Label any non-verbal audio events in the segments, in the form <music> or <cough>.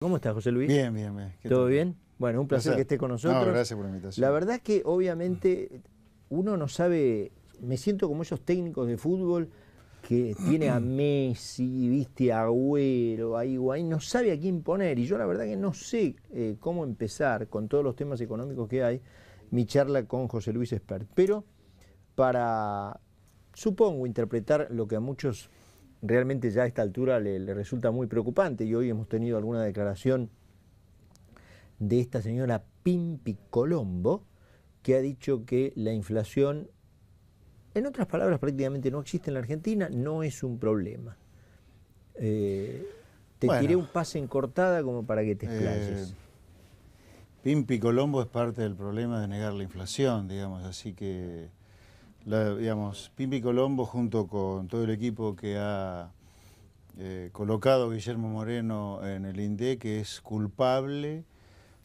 ¿Cómo estás, José Luis? Bien, bien, bien. ¿Todo bien? Bueno, un placer que esté con nosotros. No, gracias por la invitación. La verdad que obviamente uno no sabe, me siento como esos técnicos de fútbol que tiene a <clears throat> Messi, viste, a Agüero, a Higuaín, no sabe a quién poner. Y yo la verdad que no sé eh, cómo empezar con todos los temas económicos que hay, mi charla con José Luis Espert. Pero para, supongo, interpretar lo que a muchos realmente ya a esta altura le, resulta muy preocupante y hoy hemos tenido alguna declaración de esta señora Pimpi Colombo, que ha dicho que la inflación, en otras palabras, prácticamente no existe en la Argentina, no es un problema. Eh, te tiré un pase en cortada como para que te eh, explayes. Pimpi Colombo es parte del problema de negar la inflación, digamos, así que digamos, Pimpi Colombo junto con todo el equipo que ha eh, colocado Guillermo Moreno en el INDE, que es culpable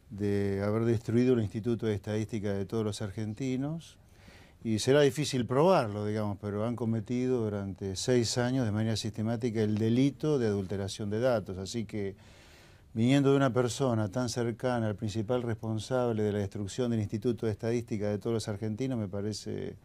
de haber destruido el Instituto de Estadística de todos los argentinos. Y será difícil probarlo, digamos, pero han cometido durante seis años de manera sistemática el delito de adulteración de datos. Así que, viniendo de una persona tan cercana al principal responsable de la destrucción del Instituto de Estadística de todos los argentinos, me parece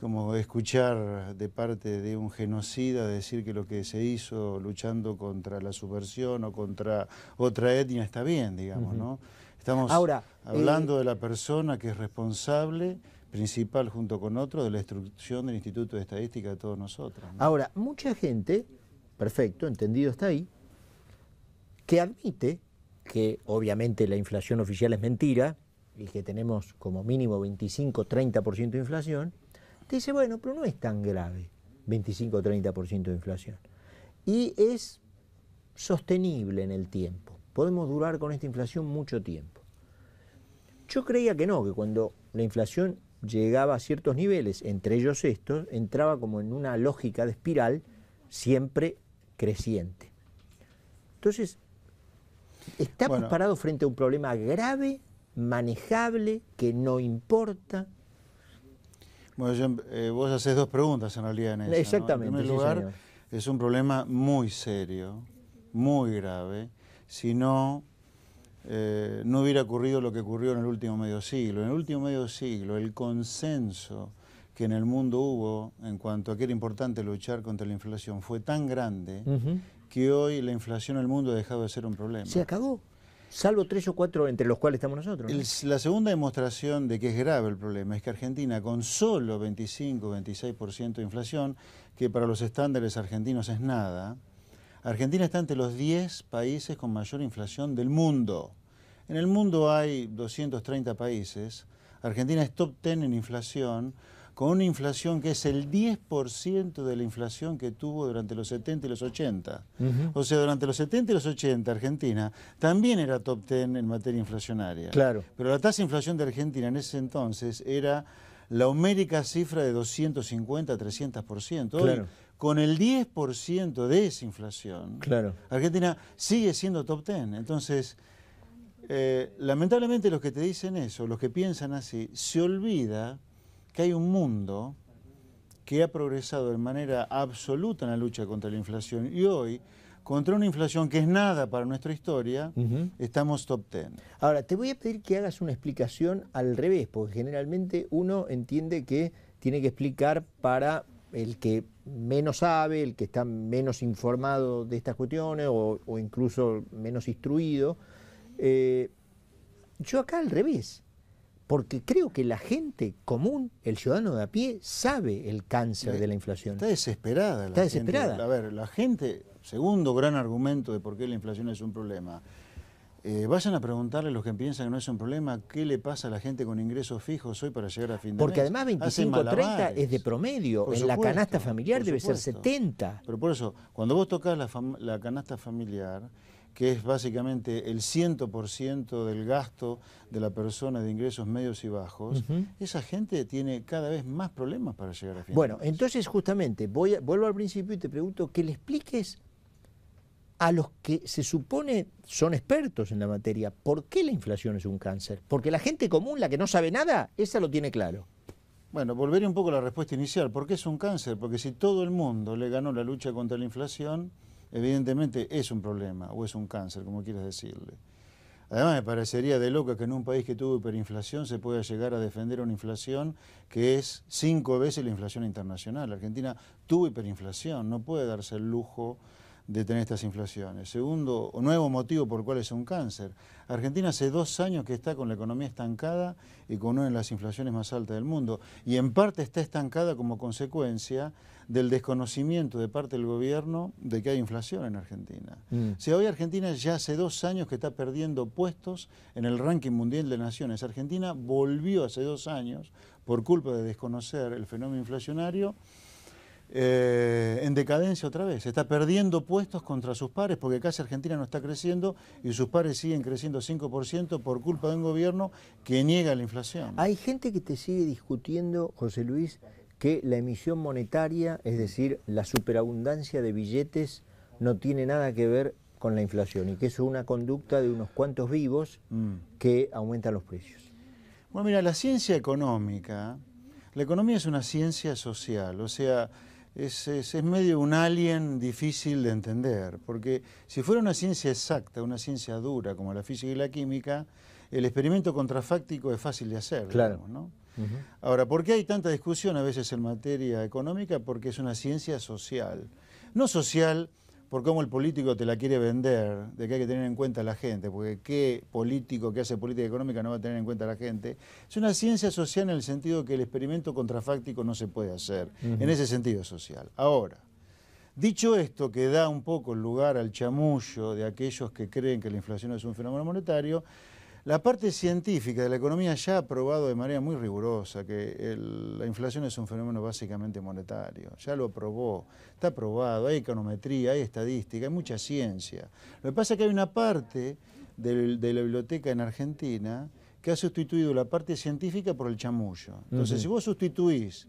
como escuchar de parte de un genocida decir que lo que se hizo luchando contra la subversión o contra otra etnia está bien, digamos, ¿no? Estamos hablando eh, de la persona que es responsable principal junto con otro de la destrucción del Instituto de Estadística de todos nosotros. Ahora, mucha gente, perfecto, entendido está ahí, que admite que obviamente la inflación oficial es mentira y que tenemos como mínimo 25-30% de inflación, dice, bueno, pero no es tan grave 25 o 30% de inflación. Y es sostenible en el tiempo. Podemos durar con esta inflación mucho tiempo. Yo creía que no, que cuando la inflación llegaba a ciertos niveles, entre ellos estos, entraba como en una lógica de espiral siempre creciente. Entonces, estamos parados frente a un problema grave, manejable, que no importa, bueno, eh, vos haces dos preguntas en realidad en eso. Exactamente. En primer lugar, es un problema muy serio, muy grave. Si no, eh, no hubiera ocurrido lo que ocurrió en el último medio siglo. En el último medio siglo, el consenso que en el mundo hubo en cuanto a que era importante luchar contra la inflación fue tan grande que hoy la inflación en el mundo ha dejado de ser un problema. Se acabó salvo tres o cuatro entre los cuales estamos nosotros. la segunda demostración de que es grave el problema es que Argentina, con solo 25, 26% de inflación, que para los estándares argentinos es nada, Argentina está entre los 10 países con mayor inflación del mundo. En el mundo hay 230 países, Argentina es top 10 en inflación, con una inflación que es el 10% de la inflación que tuvo durante los 70 y los 80. O sea, durante los 70 y los 80 Argentina también era top 10 en materia inflacionaria. Claro. Pero la tasa de inflación de Argentina en ese entonces era la homérica cifra de 250 300%. Hoy, con el 10% de esa inflación, Argentina sigue siendo top 10. Entonces, eh, lamentablemente los que te dicen eso, los que piensan así, se olvida que hay un mundo que ha progresado de manera absoluta en la lucha contra la inflación y hoy, contra una inflación que es nada para nuestra historia, estamos top ten. Ahora, te voy a pedir que hagas una explicación al revés, porque generalmente uno entiende que tiene que explicar para el que menos sabe, el que está menos informado de estas cuestiones o, incluso menos instruido. Eh, yo acá al revés porque creo que la gente común, el ciudadano de a pie, sabe el cáncer de la inflación. Está desesperada. La está gente. desesperada. A ver, la gente, segundo gran argumento de por qué la inflación es un problema, eh, vayan a preguntarle a los que piensan que no es un problema qué le pasa a la gente con ingresos fijos hoy para llegar a fin de Porque mes. Porque además 25-30 es de promedio, en la canasta familiar debe ser 70. Pero por eso, cuando vos tocas la, canasta familiar, que es básicamente el 100% del gasto de la persona de ingresos medios y bajos, esa gente tiene cada vez más problemas para llegar a fin Bueno, de mes. entonces justamente, voy vuelvo al principio y te pregunto que le expliques a los que se supone son expertos en la materia. ¿Por qué la inflación es un cáncer? Porque la gente común, la que no sabe nada, esa lo tiene claro. Bueno, volveré un poco a la respuesta inicial. ¿Por qué es un cáncer? Porque si todo el mundo le ganó la lucha contra la inflación, evidentemente es un problema o es un cáncer, como quieras decirle. Además, me parecería de loca que en un país que tuvo hiperinflación se pueda llegar a defender una inflación que es cinco veces la inflación internacional. Argentina tuvo hiperinflación, no puede darse el lujo de tener estas inflaciones. Segundo, nuevo motivo por el cual es un cáncer. Argentina hace dos años que está con la economía estancada y con una de las inflaciones más altas del mundo. Y en parte está estancada como consecuencia del desconocimiento de parte del gobierno de que hay inflación en Argentina. Mm. Si O sea, hoy Argentina ya hace dos años que está perdiendo puestos en el ranking mundial de naciones. Argentina volvió hace dos años, por culpa de desconocer el fenómeno inflacionario, eh, en decadencia otra vez, está perdiendo puestos contra sus pares, porque casi Argentina no está creciendo y sus pares siguen creciendo 5% por culpa de un gobierno que niega la inflación. Hay gente que te sigue discutiendo, José Luis, que la emisión monetaria, es decir, la superabundancia de billetes, no tiene nada que ver con la inflación y que es una conducta de unos cuantos vivos mm. que aumentan los precios. Bueno, mira, la ciencia económica, la economía es una ciencia social, o sea, es, es, medio un alien difícil de entender, porque si fuera una ciencia exacta, una ciencia dura como la física y la química, el experimento contrafáctico es fácil de hacer. Claro. Ahora, ¿por qué hay tanta discusión a veces en materia económica? Porque es una ciencia social. No social por cómo el político te la quiere vender, de que hay que tener en cuenta a la gente, porque qué político que hace política económica no va a tener en cuenta a la gente. Es una ciencia social en el sentido que el experimento contrafáctico no se puede hacer, en ese sentido social. Ahora, dicho esto, que da un poco lugar al chamullo de aquellos que creen que la inflación es un fenómeno monetario, la parte científica de la economía ya ha probado de manera muy rigurosa que la inflación es un fenómeno básicamente monetario. Ya lo probó, está probado, hay econometría, hay estadística, hay mucha ciencia. Lo que pasa es que hay una parte de, la biblioteca en Argentina que ha sustituido la parte científica por el chamullo. Entonces, si vos sustituís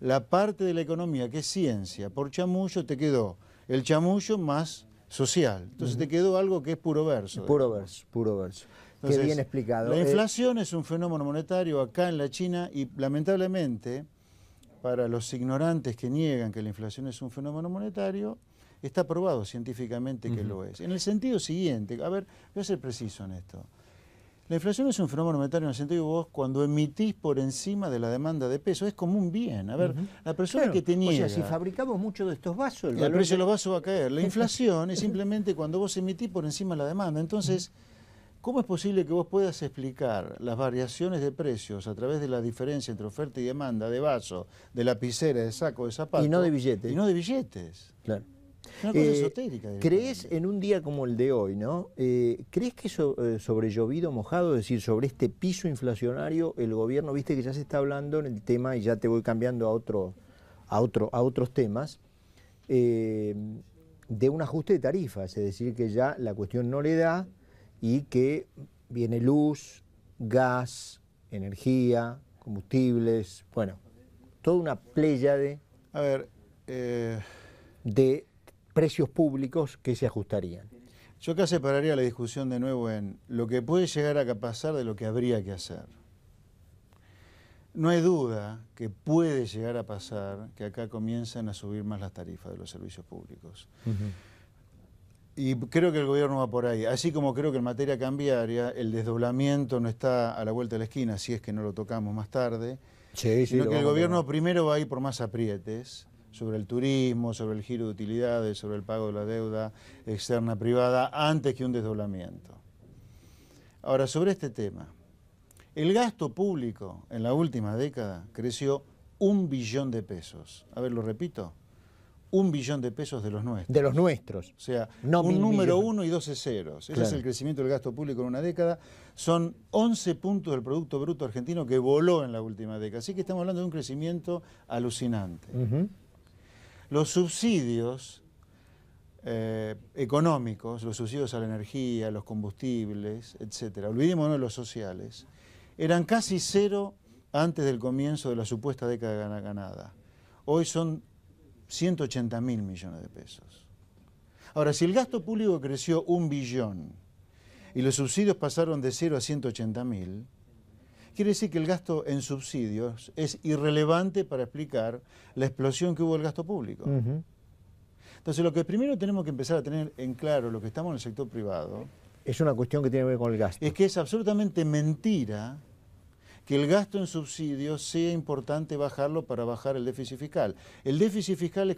la parte de la economía que es ciencia por chamullo, te quedó el chamullo más social. Entonces te quedó algo que es puro verso. Puro verso, puro verso bien explicado. La eh, inflación es un fenómeno monetario acá en la China y lamentablemente para los ignorantes que niegan que la inflación es un fenómeno monetario, está probado científicamente que lo es. En el sentido siguiente, a ver, voy a ser preciso en esto. La inflación es un fenómeno monetario en el sentido que vos cuando emitís por encima de la demanda de peso es como un bien. A ver, la persona que tenía. O sea, si fabricamos mucho de estos vasos, el, precio de los vasos va a caer. La <laughs> inflación es simplemente cuando vos emitís por encima de la demanda. Entonces. ¿Cómo es posible que vos puedas explicar las variaciones de precios a través de la diferencia entre oferta y demanda de vaso, de lapicera, de saco, de zapato? Y no de billetes. Y no de billetes. Claro. una cosa eh, esotérica. ¿Crees en un día como el de hoy, no? Eh, ¿Crees que eh, sobre llovido mojado, es decir, sobre este piso inflacionario, el gobierno, viste que ya se está hablando en el tema, y ya te voy cambiando a, otro, a, otro, a otros temas, de un ajuste de tarifas, es decir, que ya la cuestión no le da y que viene luz, gas, energía, combustibles, bueno, toda una playa de, A ver, eh, de precios públicos que se ajustarían. Yo acá separaría la discusión de nuevo en lo que puede llegar a pasar de lo que habría que hacer. No hay duda que puede llegar a pasar que acá comienzan a subir más las tarifas de los servicios públicos. Y creo que el gobierno va por ahí. Así como creo que en materia cambiaria el desdoblamiento no está a la vuelta de la esquina, si es que no lo tocamos más tarde, sí, sí, que el gobierno primero va a ir por más aprietes sobre el turismo, sobre el giro de utilidades, sobre el pago de la deuda externa privada, antes que un desdoblamiento. Ahora, sobre este tema, el gasto público en la última década creció un billón de pesos. A ver, lo repito, un billón de pesos de los nuestros. De los nuestros. O sea, un número uno y 12 ceros. Ese es el crecimiento del gasto público en una década. Son 11 puntos del Producto Bruto Argentino que voló en la última década. Así que estamos hablando de un crecimiento alucinante. Los subsidios eh, económicos, los subsidios a la energía, los combustibles, etcétera, olvidémonos de los sociales, eran casi cero antes del comienzo de la supuesta década ganada. Hoy son 180 mil millones de pesos. Ahora, si el gasto público creció un billón y los subsidios pasaron de 0 a 180 mil, quiere decir que el gasto en subsidios es irrelevante para explicar la explosión que hubo del gasto público. Entonces, lo que primero tenemos que empezar a tener en claro, lo que estamos en el sector privado... Es una cuestión que tiene que ver con el gasto. Es que es absolutamente mentira que el gasto en subsidios sea importante bajarlo para bajar el déficit fiscal. El déficit fiscal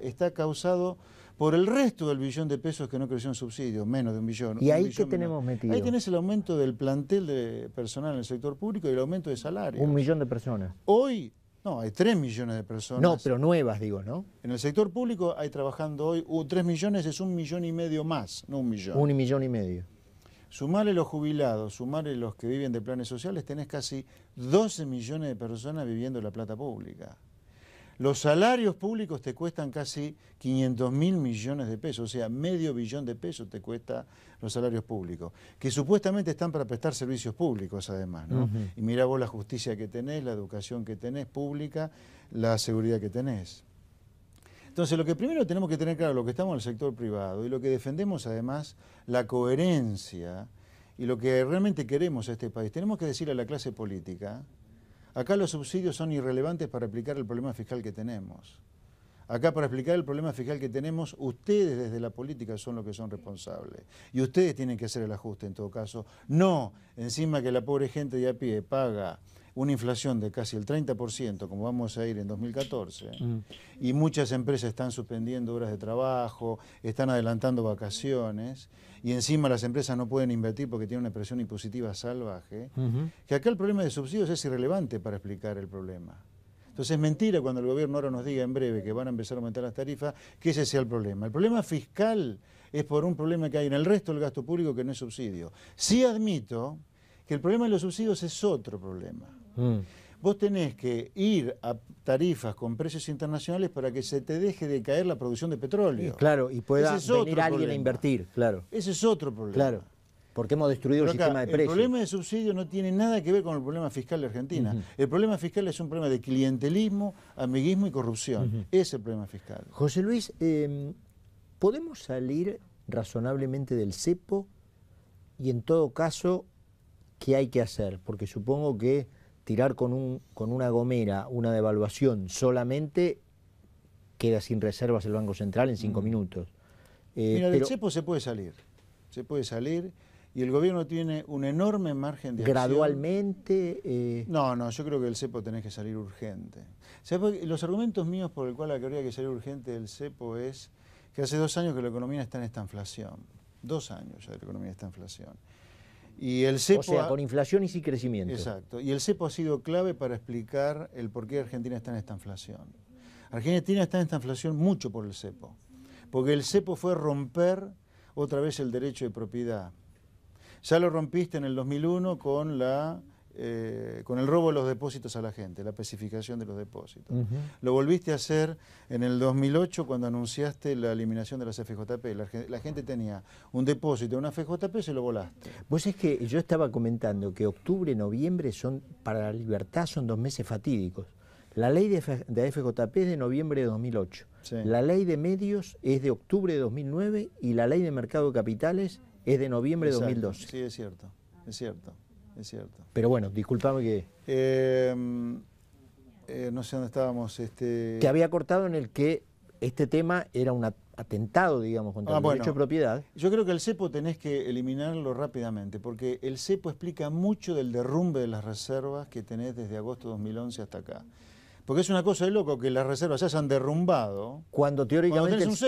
está causado por el resto del billón de pesos que no creció en subsidios, menos de un billón. ¿Y ahí qué tenemos metido? Ahí tenés el aumento del plantel de personal en el sector público y el aumento de salarios. Un millón de personas. Hoy, no, hay tres millones de personas. No, pero nuevas, digo, ¿no? En el sector público hay trabajando hoy, tres millones es un millón y medio más, no un millón. Un millón y medio. Sumarle los jubilados, sumarle los que viven de planes sociales, tenés casi 12 millones de personas viviendo la plata pública. Los salarios públicos te cuestan casi 500 mil millones de pesos, o sea, medio billón de pesos te cuesta los salarios públicos, que supuestamente están para prestar servicios públicos además, ¿no? Y mira vos la justicia que tenés, la educación que tenés pública, la seguridad que tenés. Entonces, lo que primero tenemos que tener claro, lo que estamos en el sector privado y lo que defendemos además, la coherencia y lo que realmente queremos a este país, tenemos que decir a la clase política, acá los subsidios son irrelevantes para explicar el problema fiscal que tenemos. Acá para explicar el problema fiscal que tenemos, ustedes desde la política son los que son responsables. Y ustedes tienen que hacer el ajuste en todo caso. No, encima que la pobre gente de a pie paga una inflación de casi el 30%, como vamos a ir en 2014, mm. y muchas empresas están suspendiendo horas de trabajo, están adelantando vacaciones, y encima las empresas no pueden invertir porque tienen una presión impositiva salvaje, que acá el problema de subsidios es irrelevante para explicar el problema. Entonces es mentira cuando el gobierno ahora nos diga en breve que van a empezar a aumentar las tarifas, que ese sea el problema. El problema fiscal es por un problema que hay en el resto del gasto público que no es subsidio. Sí admito que el problema de los subsidios es otro problema. Mm. Vos tenés que ir a tarifas con precios internacionales para que se te deje de caer la producción de petróleo. claro, y pueda venir alguien a invertir, claro. Ese es otro problema. Claro. Porque hemos destruido el sistema de precios. El problema de subsidio no tiene nada que ver con el problema fiscal de Argentina. El problema fiscal es un problema de clientelismo, amiguismo y corrupción. ese Es el problema fiscal. José Luis, em, ¿podemos salir razonablemente del cepo? Y en todo caso, ¿qué hay que hacer? Porque supongo que tirar con, un, con una gomera una devaluación solamente queda sin reservas el Banco Central en cinco mm. minutos. Eh, Mira, del CEPO se puede salir, se puede salir y el gobierno tiene un enorme margen de ¿Gradualmente? Eh, no, no, yo creo que el CEPO tenés que salir urgente. los argumentos míos por el cual habría que salir urgente del CEPO es que hace dos años que la economía está en esta inflación. Dos años ya la economía está en inflación o sea, con inflación y sí crecimiento. Exacto. Y el CEPO ha sido clave para explicar el por qué Argentina está en esta inflación. Argentina está en esta inflación mucho por el CEPO, porque el CEPO fue romper otra vez el derecho de propiedad. Ya lo rompiste en el 2001 con la eh, con el robo de los depósitos a la gente, la especificación de los depósitos. Lo volviste a hacer en el 2008 cuando anunciaste la eliminación de las FJP. La, gente tenía un depósito, una FJP, se lo volaste. Vos es que yo estaba comentando que octubre, noviembre son para la libertad son dos meses fatídicos. La ley de, FJP es de noviembre de 2008. La ley de medios es de octubre de 2009 y la ley de mercado de capitales es de noviembre de 2012. Sí, es cierto, es cierto es cierto. Pero bueno, disculpame que... Em, eh, no sé dónde estábamos. Este... Que había cortado en el que este tema era un atentado, digamos, contra ah, el de propiedad. Yo creo que el cepo tenés que eliminarlo rápidamente, porque el cepo explica mucho del derrumbe de las reservas que tenés desde agosto de 2011 hasta acá. Porque es una cosa de loco que las reservas ya se han derrumbado. Cuando teóricamente. Cuando tenés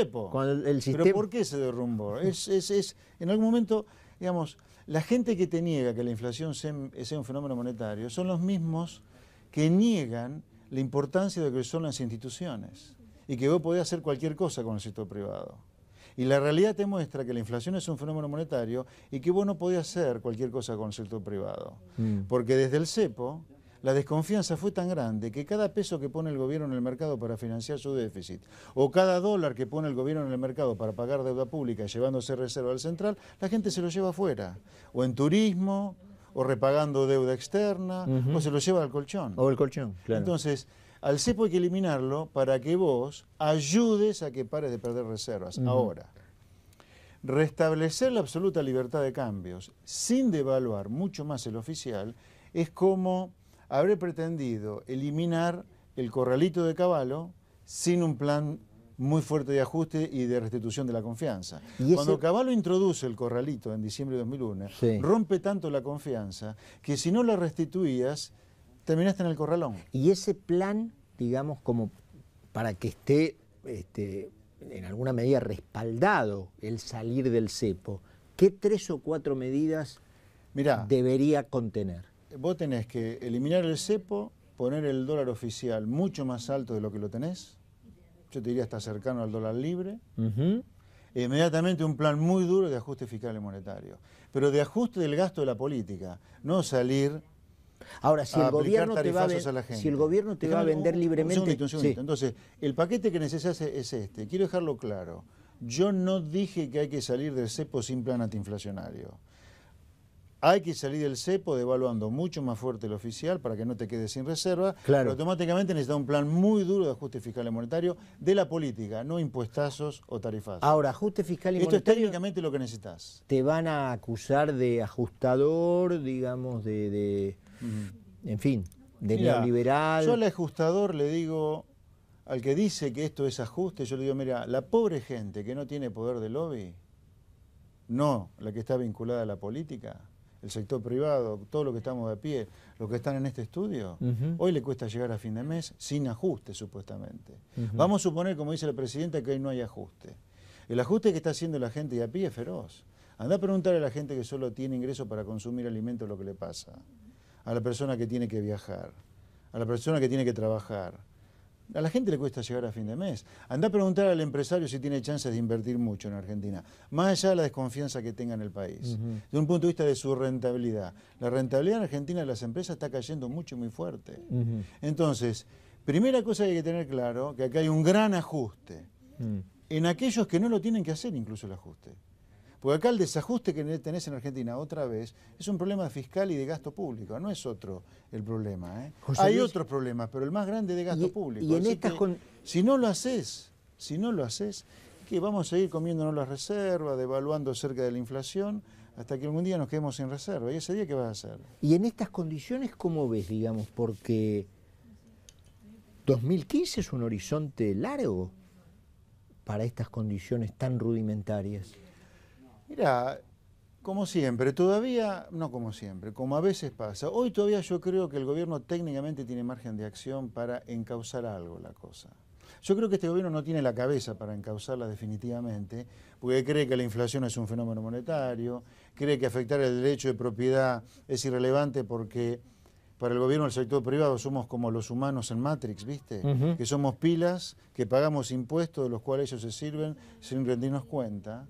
un cepo. Pero ¿por qué se derrumbó? es, es, es, en algún momento, digamos, la gente que te niega que la inflación sea un fenómeno monetario son los mismos que niegan la importancia de lo que son las instituciones y que vos podés hacer cualquier cosa con el sector privado. Y la realidad te muestra que la inflación es un fenómeno monetario y que vos no podés hacer cualquier cosa con el sector privado. Mm. Porque desde el CEPO la desconfianza fue tan grande que cada peso que pone el gobierno en el mercado para financiar su déficit o cada dólar que pone el gobierno en el mercado para pagar deuda pública llevándose reserva al central, la gente se lo lleva afuera. O en turismo, o repagando deuda externa, o se lo lleva al colchón. O el colchón, claro. Entonces, al cepo hay que eliminarlo para que vos ayudes a que pares de perder reservas. Ahora, restablecer la absoluta libertad de cambios sin devaluar mucho más el oficial es como Habré pretendido eliminar el corralito de caballo sin un plan muy fuerte de ajuste y de restitución de la confianza. Cuando Caballo introduce el corralito en diciembre de 2001, rompe tanto la confianza que si no la restituías, terminaste en el corralón. Y ese plan, digamos, como para que esté este, en alguna medida respaldado el salir del cepo, ¿qué tres o cuatro medidas debería contener? vos tenés que eliminar el cepo, poner el dólar oficial mucho más alto de lo que lo tenés, yo te diría hasta cercano al dólar libre, inmediatamente un plan muy duro de ajuste fiscal y monetario, pero de ajuste del gasto de la política, no salir Ahora, si el, gobierno te va a, la gente. si el gobierno te va a vender libremente... Un segundito, Entonces, el paquete que necesitas es este. Quiero dejarlo claro. Yo no dije que hay que salir del cepo sin plan antiinflacionario. Hay que salir del cepo devaluando mucho más fuerte el oficial para que no te quedes sin reserva. Claro. Pero automáticamente necesita un plan muy duro de ajuste fiscal y monetario de la política, no impuestazos o tarifazos. Ahora, ajuste fiscal y monetario... Esto es técnicamente lo que necesitas. Te van a acusar de ajustador, digamos, de... En fin, de neoliberal. Yo al ajustador le digo al que dice que esto es ajuste, yo le digo, mira, la pobre gente que no tiene poder de lobby, no la que está vinculada a la política, el sector privado, todos los que estamos de pie, los que están en este estudio, hoy le cuesta llegar a fin de mes sin ajuste supuestamente. Vamos a suponer, como dice la Presidenta, que hoy no hay ajuste. El ajuste que está haciendo la gente de a pie es feroz. Anda a preguntar a la gente que solo tiene ingreso para consumir alimentos lo que le pasa. A la persona que tiene que viajar. A la persona que tiene que trabajar a la gente le cuesta llegar a fin de mes. Anda a preguntar al empresario si tiene chances de invertir mucho en Argentina, más allá de la desconfianza que tenga en el país. Desde un punto de vista de su rentabilidad. La rentabilidad en Argentina de las empresas está cayendo mucho y muy fuerte. Entonces, primera cosa que hay que tener claro, que acá hay un gran ajuste. Mm. En aquellos que no lo tienen que hacer incluso el ajuste. Porque acá el desajuste que tenés en Argentina otra vez es un problema fiscal y de gasto público, no es otro el problema. ¿eh? Hay otros problemas, pero el más grande es de gasto público. en Si no lo haces, si no lo haces, que vamos a seguir comiéndonos las reservas, devaluando cerca de la inflación, hasta que algún día nos quedemos sin reserva. ¿Y ese día que vas a hacer? Y en estas condiciones, ¿cómo ves, digamos? Porque 2015 es un horizonte largo para estas condiciones tan rudimentarias. Mira, como siempre, todavía, no como siempre, como a veces pasa, hoy todavía yo creo que el gobierno técnicamente tiene margen de acción para encauzar algo la cosa. Yo creo que este gobierno no tiene la cabeza para encauzarla definitivamente, porque cree que la inflación es un fenómeno monetario, cree que afectar el derecho de propiedad es irrelevante porque para el gobierno del sector privado somos como los humanos en Matrix, ¿viste? Que somos pilas, que pagamos impuestos de los cuales ellos se sirven sin rendirnos cuenta.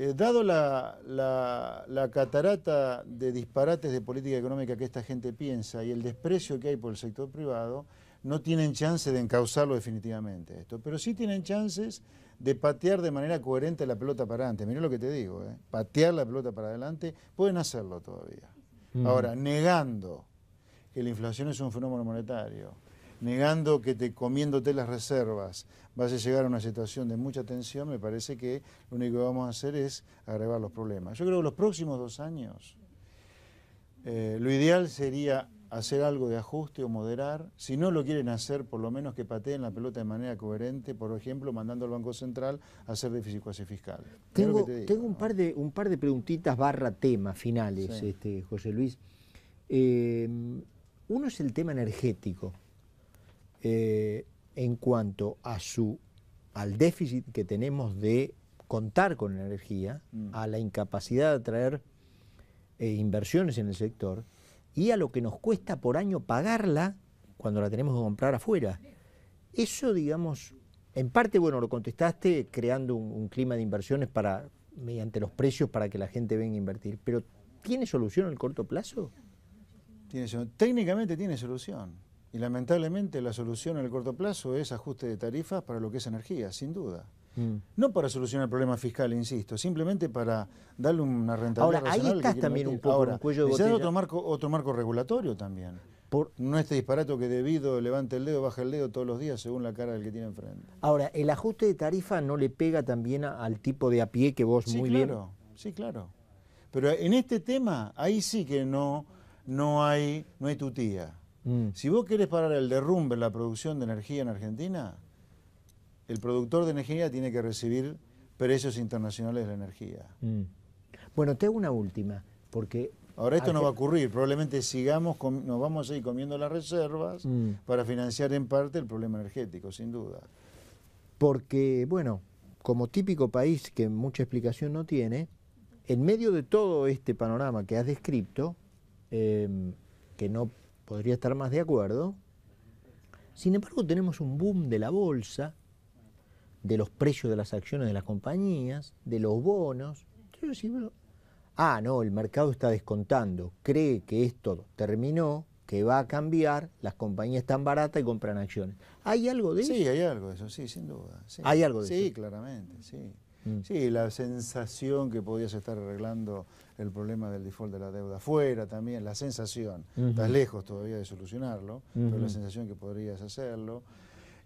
Eh, dado la, la, catarata de disparates de política económica que esta gente piensa y el desprecio que hay por el sector privado, no tienen chance de encauzarlo definitivamente esto, pero sí tienen chances de patear de manera coherente la pelota para adelante. Mirá lo que te digo, ¿eh? patear la pelota para adelante, pueden hacerlo todavía. Mm. Ahora, negando que la inflación es un fenómeno monetario, negando que te comiéndote las reservas vas a llegar a una situación de mucha tensión, me parece que lo único que vamos a hacer es agravar los problemas. Yo creo que los próximos dos años eh, lo ideal sería hacer algo de ajuste o moderar. Si no lo quieren hacer, por lo menos que pateen la pelota de manera coherente, por ejemplo, mandando al Banco Central a hacer déficit cuasi fiscal. Tengo, un, par de, un par de preguntitas barra tema finales, este, José Luis. Eh, uno es el tema energético. Eh, en cuanto a su, al déficit que tenemos de contar con energía, mm. a la incapacidad de traer eh, inversiones en el sector y a lo que nos cuesta por año pagarla cuando la tenemos que comprar afuera. Eso, digamos, en parte, bueno, lo contestaste creando un, clima de inversiones para mediante los precios para que la gente venga a invertir, pero ¿tiene solución en el corto plazo? Tiene, técnicamente tiene solución. Y lamentablemente la solución en el corto plazo es ajuste de tarifas para lo que es energía, sin duda. Mm. No para solucionar el problema fiscal, insisto, simplemente para darle una rentabilidad. Ahora, ahí estás también un poco Ahora, cuello de otro marco, otro marco regulatorio también. Por... No este disparato que debido levante el dedo, baja el dedo todos los días según la cara del que tiene enfrente. Ahora, ¿el ajuste de tarifa no le pega también al tipo de a pie que vos muy bien? Sí, claro. Pero en este tema, ahí sí que no, no, hay, no hay tutía. Mm. Si vos querés parar el derrumbe en la producción de energía en Argentina, el productor de energía tiene que recibir precios internacionales de la energía. Mm. Bueno, te hago una última, porque... Ahora esto no va a ocurrir, probablemente sigamos, nos vamos a ir comiendo las reservas mm. para financiar en parte el problema energético, sin duda. Porque, bueno, como típico país que mucha explicación no tiene, en medio de todo este panorama que has descrito, em, que no podría estar más de acuerdo. Sin embargo, tenemos un boom de la bolsa, de los precios de las acciones de las compañías, de los bonos. ah, no, el mercado está descontando, cree que esto terminó, que va a cambiar, las compañías están baratas y compran acciones. ¿Hay algo de eso? Sí, hay algo de eso, sí, sin duda. ¿Hay algo de eso? Sí, claramente, sí. Mm. Sí, la sensación que podías estar arreglando el problema del default de la deuda fuera también, la sensación, estás lejos todavía de solucionarlo, pero la sensación que podrías hacerlo.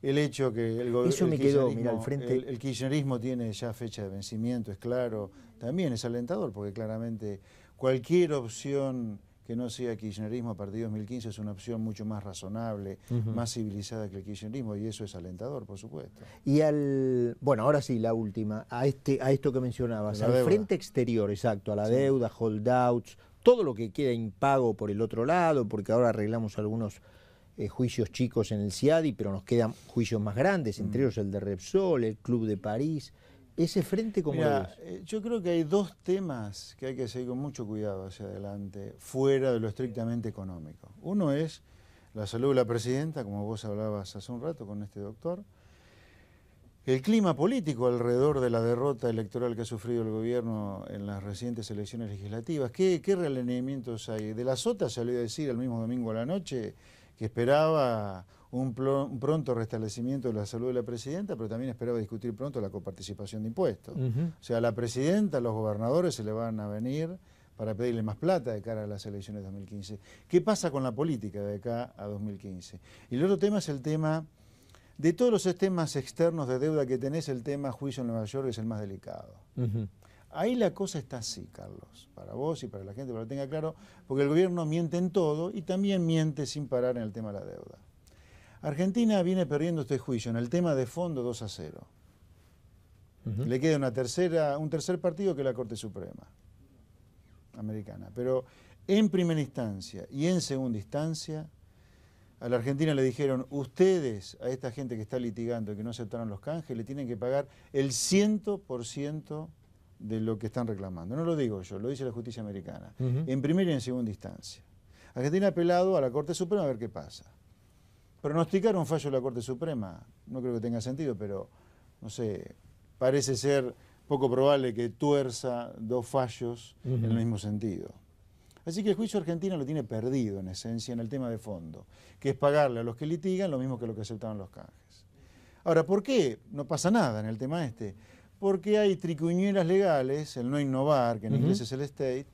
El hecho que el, gobierno frente... El, el, kirchnerismo tiene ya fecha de vencimiento, es claro, también es alentador, porque claramente cualquier opción que no sea kirchnerismo a partir de 2015 es una opción mucho más razonable, más civilizada que el kirchnerismo, y eso es alentador, por supuesto. Y al, bueno, ahora sí, la última, a, este, a esto que mencionabas, al frente exterior, exacto, a la deuda, holdouts, todo lo que queda impago por el otro lado, porque ahora arreglamos algunos eh, juicios chicos en el CIADI, pero nos quedan juicios más grandes, entre mm. ellos el de Repsol, el Club de París. ¿Ese frente como eh, Yo creo que hay dos temas que hay que seguir con mucho cuidado hacia adelante, fuera de lo estrictamente económico. Uno es la salud de la presidenta, como vos hablabas hace un rato con este doctor, el clima político alrededor de la derrota electoral que ha sufrido el gobierno en las recientes elecciones legislativas, ¿qué, qué realineamientos hay? De la Sota salió a decir el mismo domingo a la noche que esperaba un, pronto restablecimiento de la salud de la presidenta, pero también esperaba discutir pronto la coparticipación de impuestos. O sea, la presidenta, los gobernadores se le van a venir para pedirle más plata de cara a las elecciones de 2015. ¿Qué pasa con la política de acá a 2015? Y el otro tema es el tema, de todos los temas externos de deuda que tenés, el tema juicio en Nueva York es el más delicado. Ahí la cosa está así, Carlos, para vos y para la gente, para que lo tenga claro, porque el gobierno miente en todo y también miente sin parar en el tema de la deuda. Argentina viene perdiendo este juicio en el tema de fondo 2 a 0. Le queda una tercera, un tercer partido que es la Corte Suprema Americana. Pero en primera instancia y en segunda instancia, a la Argentina le dijeron, ustedes, a esta gente que está litigando y que no aceptaron los canjes, le tienen que pagar el 100% de lo que están reclamando. No lo digo yo, lo dice la justicia americana, en primera y en segunda instancia. Argentina ha apelado a la Corte Suprema a ver qué pasa. Pronosticar un fallo de la Corte Suprema, no creo que tenga sentido, pero no sé, parece ser poco probable que tuerza dos fallos en el mismo sentido. Así que el juicio argentino lo tiene perdido en esencia en el tema de fondo, que es pagarle a los que litigan lo mismo que lo que aceptaban los canjes. Ahora, ¿por qué no pasa nada en el tema este? Porque hay tricuñeras legales, el no innovar, que en inglés es el state,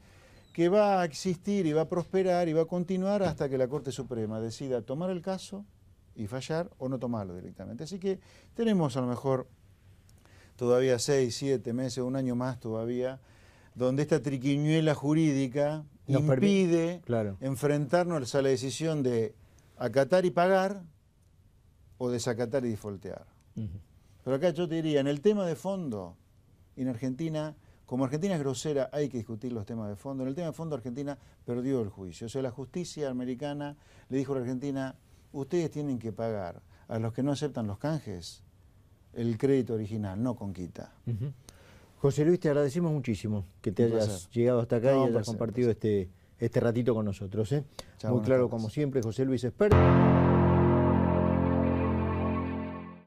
que va a existir y va a prosperar y va a continuar hasta que la Corte Suprema decida tomar el caso, y fallar o no tomarlo directamente. Así que tenemos a lo mejor todavía seis, siete meses, un año más todavía, donde esta triquiñuela jurídica Nos impide enfrentarnos a la decisión de acatar y pagar o desacatar y disfoltear. Pero acá yo te diría, en el tema de fondo, en Argentina, como Argentina es grosera, hay que discutir los temas de fondo. En el tema de fondo, Argentina perdió el juicio. O sea, la justicia americana le dijo a la Argentina, ustedes tienen que pagar a los que no aceptan los canjes el crédito original, no con quita. José Luis, te agradecemos muchísimo que te hayas llegado hasta acá y hayas compartido este este ratito con nosotros. ¿eh? Muy claro, como siempre, José Luis Espera.